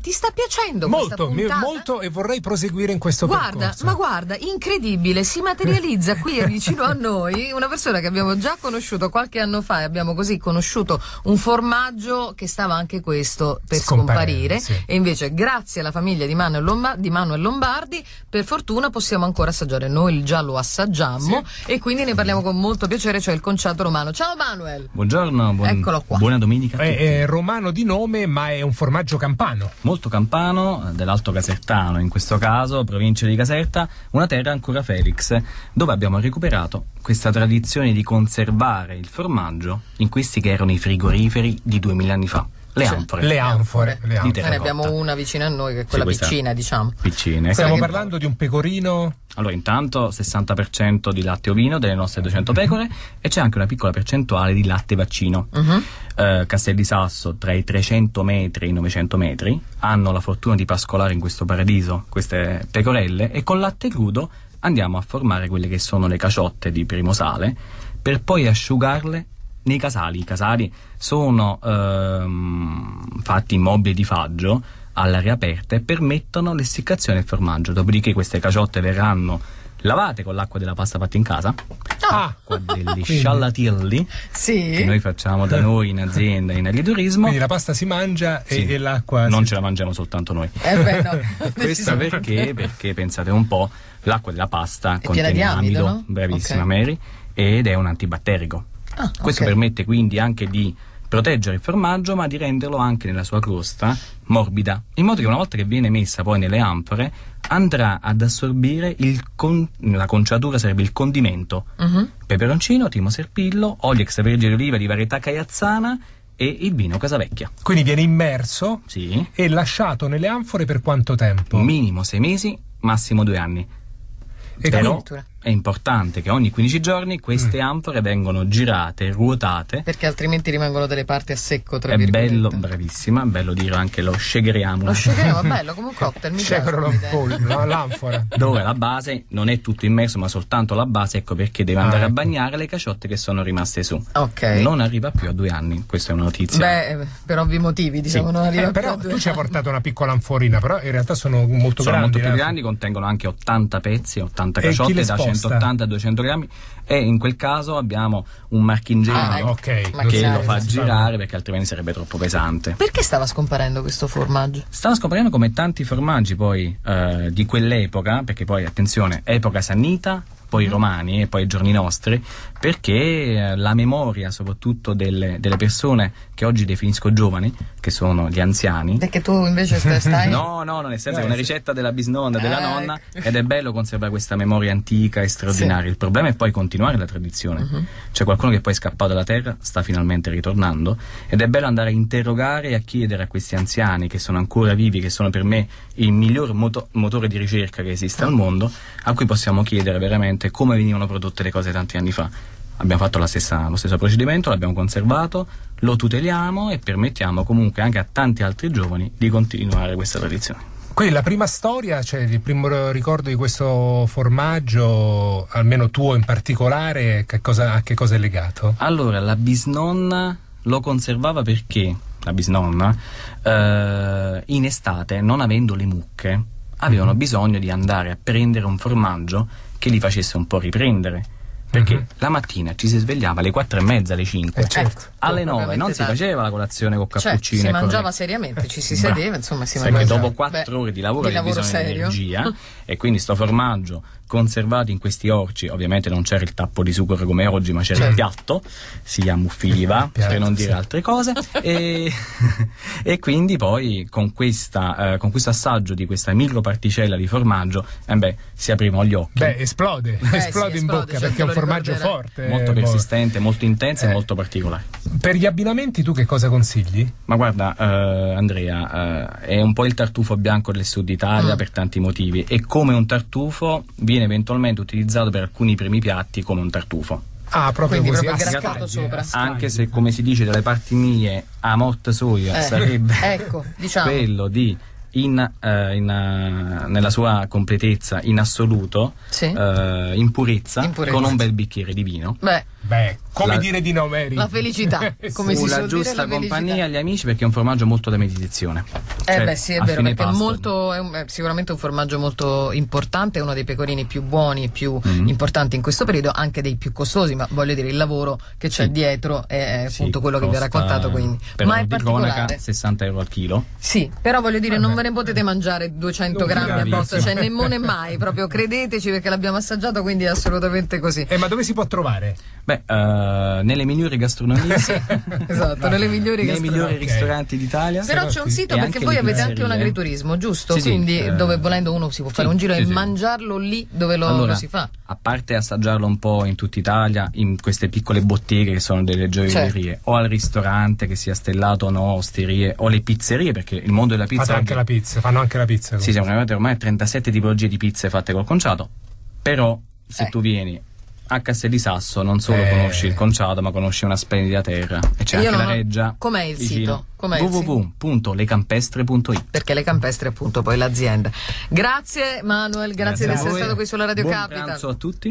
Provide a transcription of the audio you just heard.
Ti sta piacendo molto, mi, molto e vorrei proseguire in questo guarda, percorso. Ma guarda, incredibile, si materializza qui vicino a noi una persona che abbiamo già conosciuto qualche anno fa e abbiamo così conosciuto un formaggio che stava anche questo per scomparire, sì. e invece grazie alla famiglia di Manuel, Lombardi, di Manuel, Lombardi per fortuna possiamo ancora assaggiare, noi già lo assaggiamo sì. e quindi ne parliamo con molto piacere, cioè il conciato romano. Ciao Manuel! Buongiorno, buon... eccolo qua. Buona domenica. È, è eh, eh, romano di nome ma è un formaggio campano molto campano, dell'Alto Casertano in questo caso, provincia di Caserta, una terra ancora felix, dove abbiamo recuperato questa tradizione di conservare il formaggio in questi che erano i frigoriferi di 2000 anni fa. Le anfore. Le anfore. Le anfore. Ne abbiamo una vicina a noi, che è quella sì, piccina, diciamo. Piccine. Stiamo che... parlando di un pecorino. Allora, intanto 60% di latte ovino delle nostre 200 mhm. pecore mm-hmm. e c'è anche una piccola percentuale di latte vaccino. Mm-hmm. Eh, Castel di Sasso, tra i 300 metri e i 900 metri, hanno la fortuna di pascolare in questo paradiso queste pecorelle e con latte crudo andiamo a formare quelle che sono le caciotte di primo sale per poi asciugarle nei casali, i casali sono ehm, fatti in mobili di faggio all'aria aperta e permettono l'essiccazione del formaggio. Dopodiché queste caciotte verranno lavate con l'acqua della pasta fatta in casa, ah. acqua degli sciallatielli sì. che noi facciamo da noi in azienda, in agriturismo. Quindi la pasta si mangia sì. e, l'acqua... Non si... ce la mangiamo soltanto noi. Eh beh, no. Questo perché? Perché pensate un po', l'acqua della pasta è contiene amido, amido no? bravissima okay. Mary, ed è un antibatterico. Ah, okay. Questo permette quindi anche di proteggere il formaggio ma di renderlo anche nella sua crosta morbida, in modo che una volta che viene messa poi nelle anfore andrà ad assorbire con- la conciatura sarebbe il condimento, uh-huh. peperoncino, timo serpillo, olio extravergine oliva di varietà caiazzana e il vino Casavecchia. Quindi viene immerso sì. e lasciato nelle anfore per quanto tempo? Minimo sei mesi, massimo due anni. E Però, è importante che ogni 15 giorni queste mm. anfore vengano girate, ruotate. Perché altrimenti rimangono delle parti a secco, tra è virgolette. È bello, bravissima, bello dire anche lo shakeriamo. Lo shakeriamo, è bello, come un cocktail, mi piace. l'anfora. Dove la base non è tutto immerso, ma soltanto la base, ecco perché deve ah, andare ah, ecco. a bagnare le caciotte che sono rimaste su. Ok. Non arriva più a due anni, questa è una notizia. Beh, eh, per ovvi motivi, diciamo, sì. non arriva eh, però più Però tu ci hai portato una piccola anforina, però in realtà sono molto sono grandi. Sono molto più eh. grandi, contengono anche 80 pezzi, 80 caciotte da 100 180-200 grammi e in quel caso abbiamo un marchingegno ah, okay. Ecco. che lo fa girare perché altrimenti sarebbe troppo pesante. Perché stava scomparendo questo formaggio? Stava scomparendo come tanti formaggi poi eh, di quell'epoca, perché poi attenzione, epoca sannita, poi i romani e poi ai giorni nostri, perché eh, la memoria soprattutto delle, delle, persone che oggi definisco giovani, che sono gli anziani. E che tu invece stai... no, no, no, nel senso che è una eh, ricetta della bisnonna, della eh, nonna, ecco. ed è bello conservare questa memoria antica e straordinaria. Sì. Il problema è poi continuare la tradizione. Uh-huh. C'è qualcuno che poi è scappato dalla terra, sta finalmente ritornando, ed è bello andare a interrogare e a chiedere a questi anziani che sono ancora vivi, che sono per me il miglior moto- motore di ricerca che esiste uh al mondo, a cui possiamo chiedere veramente esattamente come venivano prodotte le cose tanti anni fa. Abbiamo fatto stessa, lo stesso procedimento, l'abbiamo conservato, lo tuteliamo e permettiamo comunque anche a tanti altri giovani di continuare questa tradizione. Quindi la prima storia, cioè il primo ricordo di questo formaggio, almeno tuo in particolare, che cosa, a che cosa è legato? Allora, la bisnonna lo conservava perché, la bisnonna, eh, in estate, non avendo le mucche, avevano bisogno di andare a prendere un formaggio che li facesse un po' riprendere perché uh-huh. la mattina ci si svegliava alle 4 e mezza, alle 5. Eh, certo. eh certo. Alle 9 non si faceva la colazione con certo, cappuccino. Cioè, si mangiava cose... seriamente, ci si sedeva, insomma si mangiava. Perché dopo 4 Beh, ore di lavoro di hai bisogno serio. di energia e quindi sto formaggio conservato in questi orci, ovviamente non c'era il tappo di sughero come oggi, ma c'era certo. il piatto, si ammuffiva eh, per non dire sì. altre cose e, e, quindi poi con, questa, eh, con, questo assaggio di questa microparticella di formaggio eh beh, si aprivano gli occhi. Beh, esplode, eh, esplode sì, in bocca cioè perché è un formaggio forte. Molto boh. persistente, molto intenso eh. e molto particolare. Per gli abbinamenti tu che cosa consigli? Ma guarda eh, Andrea, eh, è un po' il tartufo bianco del sud Italia mm. per tanti motivi e come un tartufo viene eventualmente utilizzato per alcuni primi piatti come un tartufo. Ah, proprio Quindi così, proprio sopra. Anche se, come si dice dalle parti mie, a morte soia eh, sarebbe ecco, diciamo. quello di in, eh, in, eh, nella sua completezza, in assoluto, sì. eh, in, purezza, in, purezza, con un bel bicchiere di vino. Beh, Beh come la, dire di no, Mary? La felicità, come sì. si suol giusta dire, la compagnia agli amici perché è un formaggio molto da meditazione. Eh cioè, beh sì, è vero, perché molto, è, un, è, sicuramente un formaggio molto importante, è uno dei pecorini più buoni e più mm-hmm. importanti in questo periodo, anche dei più costosi, ma voglio dire il lavoro che c'è sì. dietro è, è sì, appunto quello che vi ho raccontato. Quindi. ma è particolare. Conaca, 60 euro al chilo. Sì, però voglio dire, Vabbè. non eh. ve ne potete mangiare 200 grammi a posto, cioè nemmeno mai, proprio credeteci perché l'abbiamo assaggiato, quindi è assolutamente così. Eh, ma dove si può trovare? Beh, uh, nelle migliori gastronomie. sì, esatto, no. nelle migliori Nei migliori okay. ristoranti d'Italia. Però c'è un sito perché voi avete anche un agriturismo, giusto? Sì, Quindi sì, eh, dove volendo uno si può fare un giro e mangiarlo lì dove lo, allora, lo, si fa. A parte assaggiarlo un po' in tutta Italia, in queste piccole botteghe che sono delle gioiellerie, certo. o al ristorante che sia stellato o no, osterie, o le pizzerie, perché il mondo della pizza. Fate anche la pizza, fanno anche la pizza. Sì, siamo arrivati ormai a 37 tipologie di pizze fatte col conciato. Però se eh. tu vieni a Castel di Sasso non solo eh. conosci il conciato, ma conosci una splendida terra. E c'è Io anche la reggia. Com'è il vicino. sito? www.lecampestre.it Perché le campestre è appunto poi l'azienda. Grazie Manuel, grazie, grazie di essere stato qui sulla Radio Buon Capital. Grazie a tutti.